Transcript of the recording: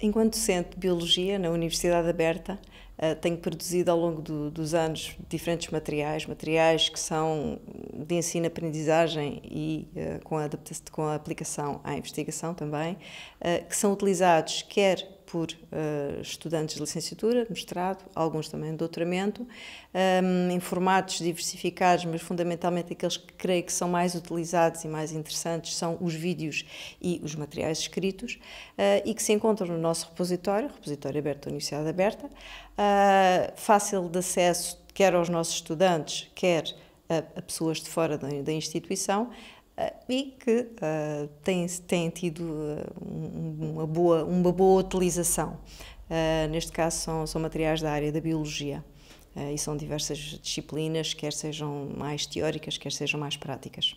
Enquanto docente de Biologia na Universidade Aberta, eh, tenho produzido ao longo do, dos anos diferentes materiais, materiais que são de ensino-aprendizagem e eh, com a, com a aplicação à investigação também, eh, que são utilizados quer por uh, estudantes de licenciatura, mestrado, alguns também de doutoramento, um, ehm, em formatos diversificados, mas fundamentalmente aqueles que creio que são mais utilizados e mais interessantes são os vídeos e os materiais escritos uh, e que se encontram no nosso repositório, repositório aberto da Universidade Aberta, uh, fácil de acesso quer aos nossos estudantes, quer a, pessoas de fora da, instituição eh, e que uh, eh, tem, tem tido eh, uma, boa, uma boa utilização. Uh, neste caso, são, são materiais da área da biologia uh, e são diversas disciplinas, quer sejam mais teóricas, quer sejam mais práticas.